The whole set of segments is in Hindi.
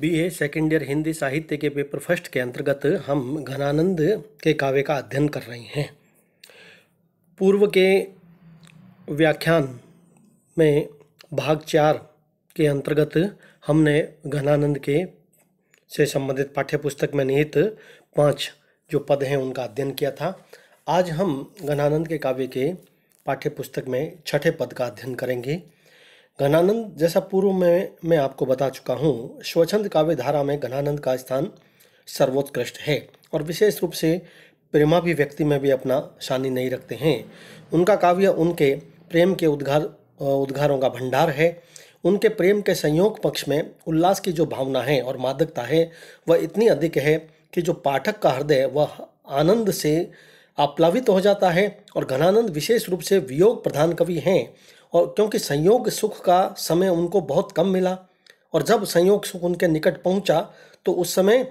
B A second year Hindi साहित्य के पेपर फर्स्ट के अंतर्गत हम घनानंद के काव्य का अध्ययन कर रहे हैं पूर्व के व्याख्यान में भाग चार के अंतर्गत हमने घनानंद के से संबंधित पाठ्यपुस्तक में निहित पांच जो पद हैं उनका अध्ययन किया था आज हम घनानंद के काव्य के पाठ्यपुस्तक में छठे पद का अध्ययन करेंगे घनानंद जैसा पूर्व में मैं आपको बता चुका हूँ स्वच्छंद काव्य धारा में घनानंद का स्थान सर्वोत्कृष्ट है और विशेष रूप से प्रेमा भी व्यक्ति में भी अपना शानी नहीं रखते हैं उनका काव्य उनके प्रेम के उद्घार उद्घारों का भंडार है उनके प्रेम के संयोग पक्ष में उल्लास की जो भावना है और मादकता है वह इतनी अधिक है कि जो पाठक का हृदय वह आनंद से आप्लावित हो जाता है और घनानंद विशेष रूप से वियोग प्रधान कवि हैं और क्योंकि संयोग सुख का समय उनको बहुत कम मिला और जब संयोग सुख उनके निकट पहुंचा तो उस समय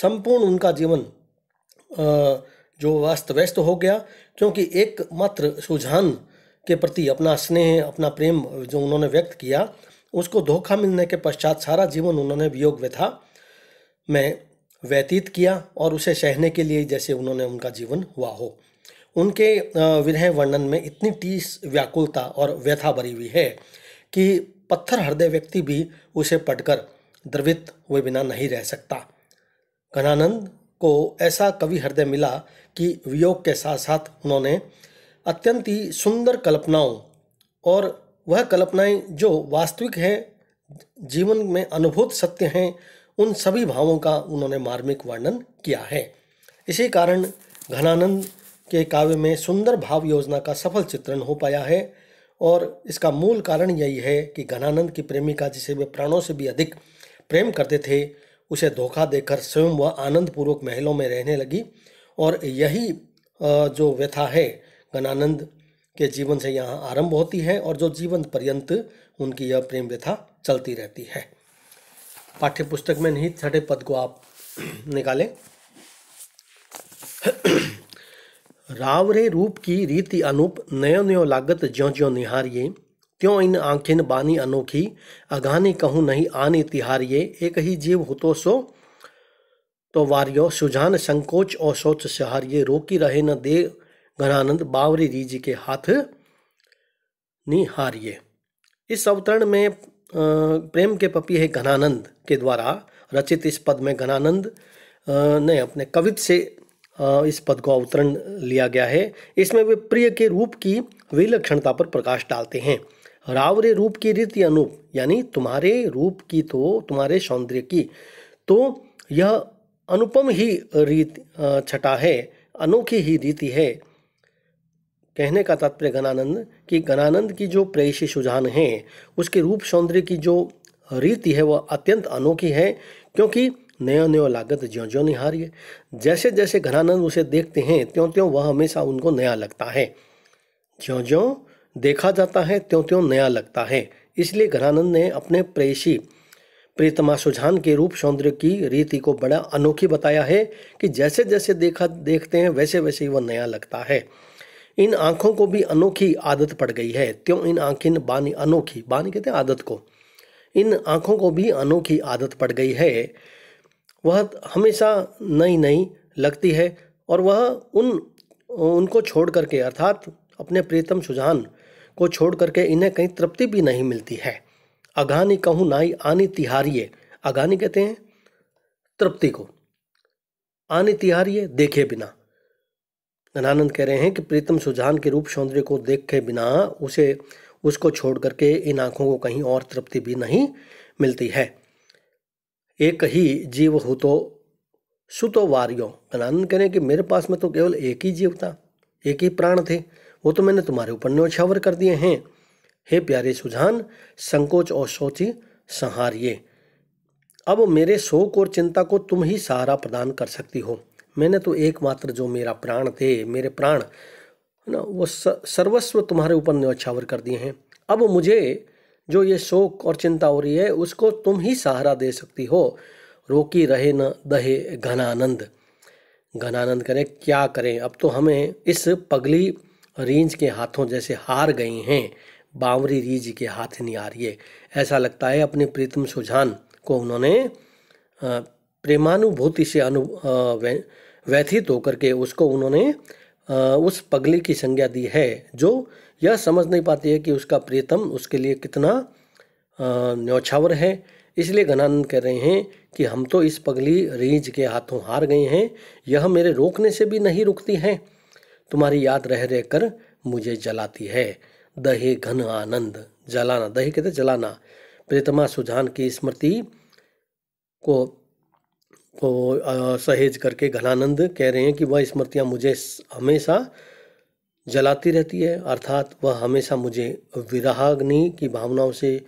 संपूर्ण उनका जीवन जो अस्त व्यस्त हो गया क्योंकि एकमात्र सुझान के प्रति अपना स्नेह अपना प्रेम जो उन्होंने व्यक्त किया उसको धोखा मिलने के पश्चात सारा जीवन उन्होंने वियोग व्यथा में व्यतीत किया और उसे सहने के लिए जैसे उन्होंने उनका जीवन हुआ हो उनके विरह वर्णन में इतनी टीस व्याकुलता और व्यथा भरी हुई है कि पत्थर हृदय व्यक्ति भी उसे पढ़कर द्रवित हुए बिना नहीं रह सकता घनानंद को ऐसा कवि हृदय मिला कि वियोग के साथ साथ उन्होंने अत्यंत ही सुंदर कल्पनाओं और वह कल्पनाएं जो वास्तविक हैं जीवन में अनुभूत सत्य हैं उन सभी भावों का उन्होंने मार्मिक वर्णन किया है इसी कारण घनानंद के काव्य में सुंदर भाव योजना का सफल चित्रण हो पाया है और इसका मूल कारण यही है कि घनानंद की प्रेमिका जिसे वे प्राणों से भी अधिक प्रेम करते थे उसे धोखा देकर स्वयं वह आनंदपूर्वक महलों में रहने लगी और यही जो व्यथा है घनानंद के जीवन से यहाँ आरंभ होती है और जो जीवन पर्यंत उनकी यह प्रेम व्यथा चलती रहती है पाठ्य पुस्तक में नहीं छठे पद को आप निकालें रावरे रूप की रीति अनूप नयो नयो लागत ज्यो ज्यो निहारिये त्यों इन आंखिन बानी अनोखी अघानी कहूँ नहीं आनी तिहारिये एक ही जीव हुतो सो तो वारियो सुजान संकोच और सोच सहारिये रोकी रहे न दे घनानंद बावरी रीजी के हाथ निहारिये इस अवतरण में प्रेम के पपी है घनानंद के द्वारा रचित इस पद में घनानंद ने अपने कवित से इस पद को अवतरण लिया गया है इसमें वे प्रिय के रूप की विलक्षणता पर प्रकाश डालते हैं रावरे रूप की रीति अनूप यानी तुम्हारे रूप की तो तुम्हारे सौंदर्य की तो यह अनुपम ही रीत छटा है अनोखी ही रीति है कहने का तात्पर्य गणानंद कि गणानंद की जो प्रेषी सुझान है उसके रूप सौंदर्य की जो रीति है वह अत्यंत अनोखी है क्योंकि नया नया लागत ज्यो ज्यो निहारिए जैसे जैसे घनानंद उसे देखते हैं त्यों त्यों वह हमेशा उनको नया लगता है ज्यो ज्यो देखा जाता है त्यों त्यों नया लगता है इसलिए घनानंद ने अपने प्रेषी प्रीतमा सुझान के रूप सौंदर्य की रीति को बड़ा अनोखी बताया है कि जैसे जैसे देखा देखते हैं वैसे वैसे ही वह नया लगता है इन आँखों को भी अनोखी आदत पड़ गई है त्यों इन आँखें बानी अनोखी बानी कहते हैं आदत को इन आँखों को भी अनोखी आदत पड़ गई है वह हमेशा नई नई लगती है और वह उन उनको छोड़ करके अर्थात अपने प्रीतम सुजान को छोड़ करके इन्हें कहीं तृप्ति भी नहीं मिलती है अगानी कहूँ नाई आनी तिहारिये अगानी कहते हैं तृप्ति को आनी तिहारिये देखे बिना घनानंद कह रहे हैं कि प्रीतम सुजान के रूप सौंदर्य को देखे बिना उसे उसको छोड़ करके इन आँखों को कहीं और तृप्ति भी नहीं मिलती है एक ही जीव हो तो सुतो वारियो आनंद कहने कि मेरे पास में तो केवल एक ही जीव था एक ही प्राण थे वो तो मैंने तुम्हारे ऊपर न्योछावर कर दिए हैं हे प्यारे सुझान संकोच और सोची संहारिये अब मेरे शोक और चिंता को तुम ही सहारा प्रदान कर सकती हो मैंने तो एकमात्र जो मेरा प्राण थे मेरे प्राण ना वो सर्वस्व तुम्हारे ऊपर न्योछावर कर दिए हैं अब मुझे जो ये शोक और चिंता हो रही है उसको तुम ही सहारा दे सकती हो रोकी रहे न दहे घनानंद घनानंद करें क्या करें अब तो हमें इस पगली रीज के हाथों जैसे हार गई हैं बावरी रीज के हाथ नहीं आ रही है ऐसा लगता है अपने प्रीतम सुझान को उन्होंने प्रेमानुभूति से अनु व्यथित होकर के उसको उन्होंने उस पगली की संज्ञा दी है जो यह समझ नहीं पाती है कि उसका प्रियतम उसके लिए कितना न्यौछावर है इसलिए घनानंद कह रहे हैं कि हम तो इस पगली रीझ के हाथों हार गए हैं यह मेरे रोकने से भी नहीं रुकती है तुम्हारी याद रह रह कर मुझे जलाती है दहे घन आनंद जलाना दहे कहते जलाना प्रीतमा सुजान की स्मृति को को सहेज करके घनानंद कह रहे हैं कि वह स्मृतियाँ मुझे हमेशा जलाती रहती है अर्थात वह हमेशा मुझे विराग्नि की भावनाओं से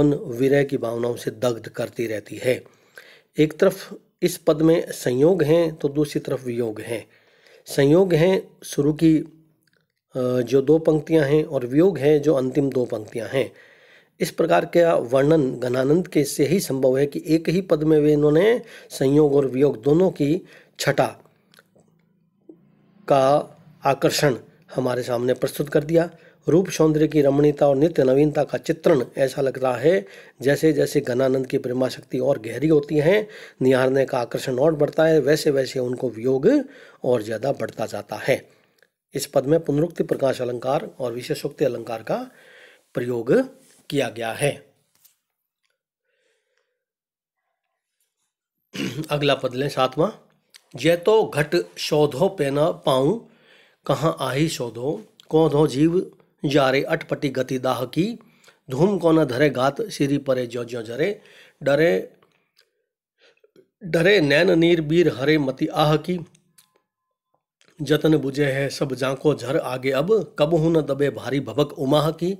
उन विरह की भावनाओं से दग्ध करती रहती है एक तरफ इस पद में संयोग हैं तो दूसरी तरफ वियोग हैं संयोग हैं शुरू की जो दो पंक्तियां हैं और वियोग हैं जो अंतिम दो पंक्तियां हैं इस प्रकार का वर्णन घनानंद के से ही संभव है कि एक ही पद में वे इन्होंने संयोग और वियोग दोनों की छटा का आकर्षण हमारे सामने प्रस्तुत कर दिया रूप सौंदर्य की रमणीयता और नित्य नवीनता का चित्रण ऐसा लग रहा है जैसे जैसे घनानंद की प्रेमा शक्ति और गहरी होती है निहारने का आकर्षण और बढ़ता है वैसे वैसे उनको वियोग और ज़्यादा बढ़ता जाता है इस पद में पुनरुक्ति प्रकाश अलंकार और विशेषोक्ति अलंकार का प्रयोग किया गया है अगला पद लें सातवां जय तो घट शोधो पेना पाऊं कहाँ आही शोधो कौधो धो जीव जारे अटपटी गति दाह की धूम को न धरे गात सिरी परे ज्यो ज्यो जरे डरे डरे नैन नीर बीर हरे मति आह की जतन बुझे है सब जांको झर आगे अब कब हूँ न दबे भारी भबक उमाह की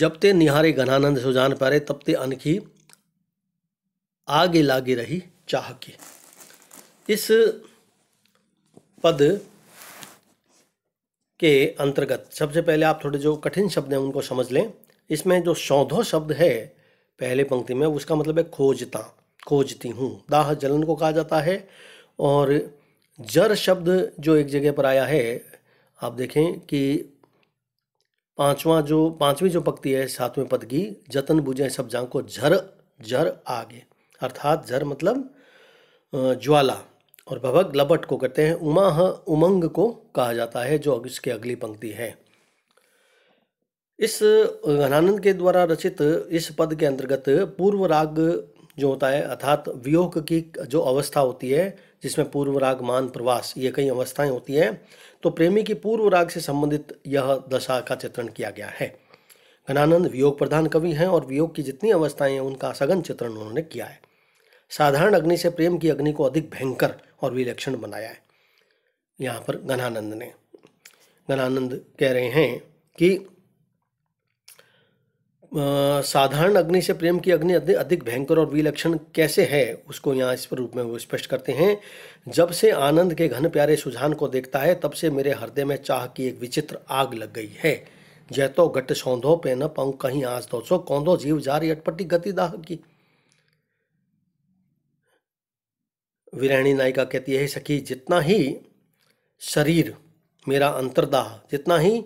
जब ते निहारे घनानंद सुजान पारे तब ते अनखी आगे लागे रही चाह की इस पद के अंतर्गत सबसे पहले आप थोड़े जो कठिन शब्द हैं उनको समझ लें इसमें जो सौधो शब्द है पहले पंक्ति में उसका मतलब है खोजता खोजती हूँ दाह जलन को कहा जाता है और जर शब्द जो एक जगह पर आया है आप देखें कि पांचवा जो पांचवी जो पंक्ति है सातवें पद की जतन बुझे सब जांग को झर झर आगे अर्थात जर मतलब ज्वाला और भवक लबट को कहते हैं उमाह उमंग को कहा जाता है जो इसकी अगली पंक्ति है इस घनानंद के द्वारा रचित इस पद के अंतर्गत पूर्व राग जो होता है अर्थात वियोग की जो अवस्था होती है जिसमें पूर्व राग मान प्रवास ये कई अवस्थाएं होती हैं तो प्रेमी की पूर्व राग से संबंधित यह दशा का चित्रण किया गया है घनानंद वियोग प्रधान कवि हैं और वियोग की जितनी अवस्थाएं हैं उनका सघन चित्रण उन्होंने किया है साधारण अग्नि से प्रेम की अग्नि को अधिक भयंकर और विलक्षण बनाया है यहाँ पर घनानंद ने घनानंद कह रहे हैं कि साधारण अग्नि से प्रेम की अग्नि अधिक भयंकर और विलक्षण कैसे है उसको यहाँ इस रूप में वो स्पष्ट करते हैं जब से आनंद के घन प्यारे सुझान को देखता है तब से मेरे हृदय में चाह की एक विचित्र आग लग गई है जय तो घट सौंधो पे न पंख कहीं आस दो सो कौंधो जीव जारी अटपटी गति दाह की वीराणी नायिका कहती है सखी जितना ही शरीर मेरा अंतरदाह जितना ही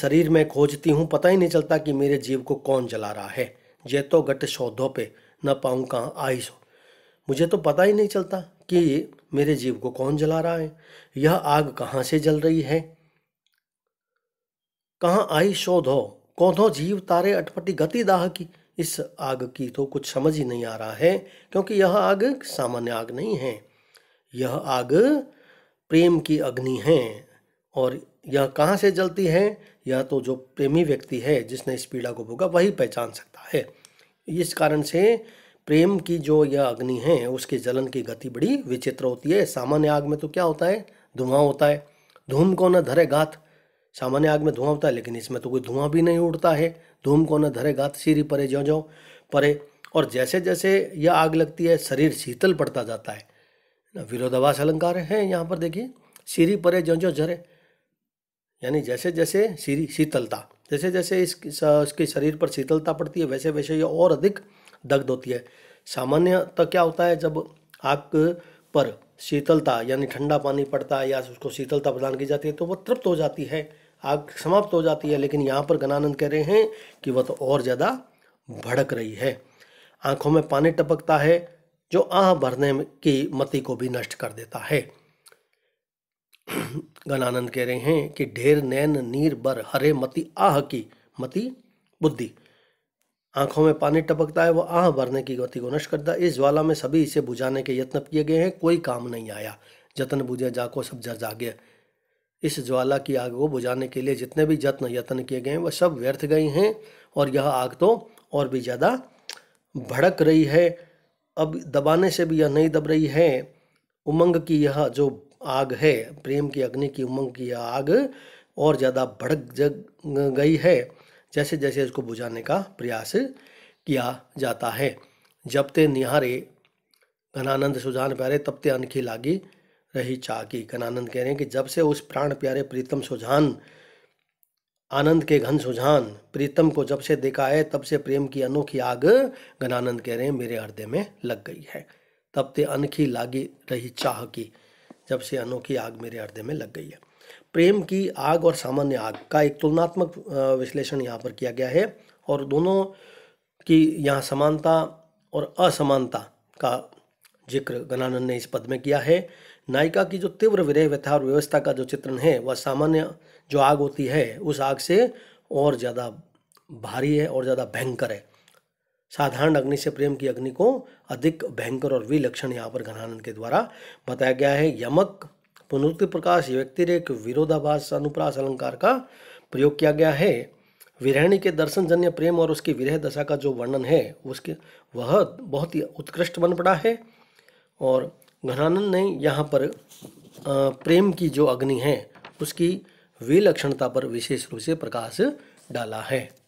शरीर में खोजती हूँ पता ही नहीं चलता कि मेरे जीव को कौन जला रहा है जे तो गट सौधों पे न पाऊँ कहाँ आई सो मुझे तो पता ही नहीं चलता कि मेरे जीव को कौन जला रहा है यह आग कहाँ से जल रही है कहाँ आई शोधो कौधो जीव तारे अटपटी गति दाह की इस आग की तो कुछ समझ ही नहीं आ रहा है क्योंकि यह आग सामान्य आग नहीं है यह आग प्रेम की अग्नि है और यह कहाँ से जलती है यह तो जो प्रेमी व्यक्ति है जिसने इस पीड़ा को भोगा वही पहचान सकता है इस कारण से प्रेम की जो यह अग्नि है उसके जलन की गति बड़ी विचित्र होती है सामान्य आग में तो क्या होता है धुआं होता है धूम को न धरे घात सामान्य आग में धुआं होता है लेकिन इसमें तो कोई धुआं भी नहीं उड़ता है धूम को न धरे गात सीरी परे ज्यो ज्यो परे और जैसे जैसे यह आग लगती है शरीर शीतल पड़ता जाता है विरोधावास अलंकार है यहाँ पर देखिए सीरी परे ज्यो ज्यो झरे यानी जैसे जैसे सीरी शीतलता जैसे जैसे इस इसके शरीर पर शीतलता पड़ती है वैसे वैसे ये और अधिक दग्ध होती है सामान्यतः क्या होता है जब आग पर शीतलता यानी ठंडा पानी पड़ता है या उसको शीतलता प्रदान की जाती है तो वह तृप्त हो जाती है आग समाप्त हो जाती है लेकिन यहाँ पर गणानंद कह रहे हैं कि वह तो और ज़्यादा भड़क रही है आँखों में पानी टपकता है जो आह भरने की मति को भी नष्ट कर देता है गणानंद कह रहे हैं कि ढेर नैन नीर बर हरे मति आह की मति बुद्धि आंखों में पानी टपकता है वह आह भरने की गति को नष्ट करता है इस ज्वाला में सभी इसे बुझाने के यत्न किए गए हैं कोई काम नहीं आया जतन बुझे जाको सब जर जागे इस ज्वाला की आग को बुझाने के लिए जितने भी जत्न यत्न किए गए हैं वह सब व्यर्थ गए हैं और यह आग तो और भी ज़्यादा भड़क रही है अब दबाने से भी यह नहीं दब रही है उमंग की यह जो आग है प्रेम की अग्नि की उमंग की यह आग और ज़्यादा भड़क जग गई है जैसे जैसे इसको बुझाने का प्रयास किया जाता है जब ते निहारे घनानंद सुजान प्यारे तब ते अनखी लागी रही चाकी गणानंद कह रहे हैं कि जब से उस प्राण प्यारे प्रीतम सुझान आनंद के घन सुझान प्रीतम को जब से देखा है तब से प्रेम की अनोखी आग गनानंद कह रहे हैं मेरे हृदय में लग गई है तब ते अनखी लागी रही चाह की जब से अनोखी आग मेरे हृदय में लग गई है प्रेम की आग और सामान्य आग का एक तुलनात्मक विश्लेषण यहाँ पर किया गया है और दोनों की यहाँ समानता और असमानता का जिक्र गणानंद ने इस पद में किया है नायिका की जो तीव्र विरह व्यथा और व्यवस्था का जो चित्रण है वह सामान्य जो आग होती है उस आग से और ज़्यादा भारी है और ज़्यादा भयंकर है साधारण अग्नि से प्रेम की अग्नि को अधिक भयंकर और विलक्षण यहाँ पर घनानंद के द्वारा बताया गया है यमक पुनरुक्ति प्रकाश व्यक्तिरेक विरोधाभास अनुप्रास अलंकार का प्रयोग किया गया है विरहणी के दर्शन जन्य प्रेम और उसकी विरह दशा का जो वर्णन है उसके वह बहुत ही उत्कृष्ट बन पड़ा है और घनानंद ने यहाँ पर प्रेम की जो अग्नि है उसकी विलक्षणता पर विशेष रूप से प्रकाश डाला है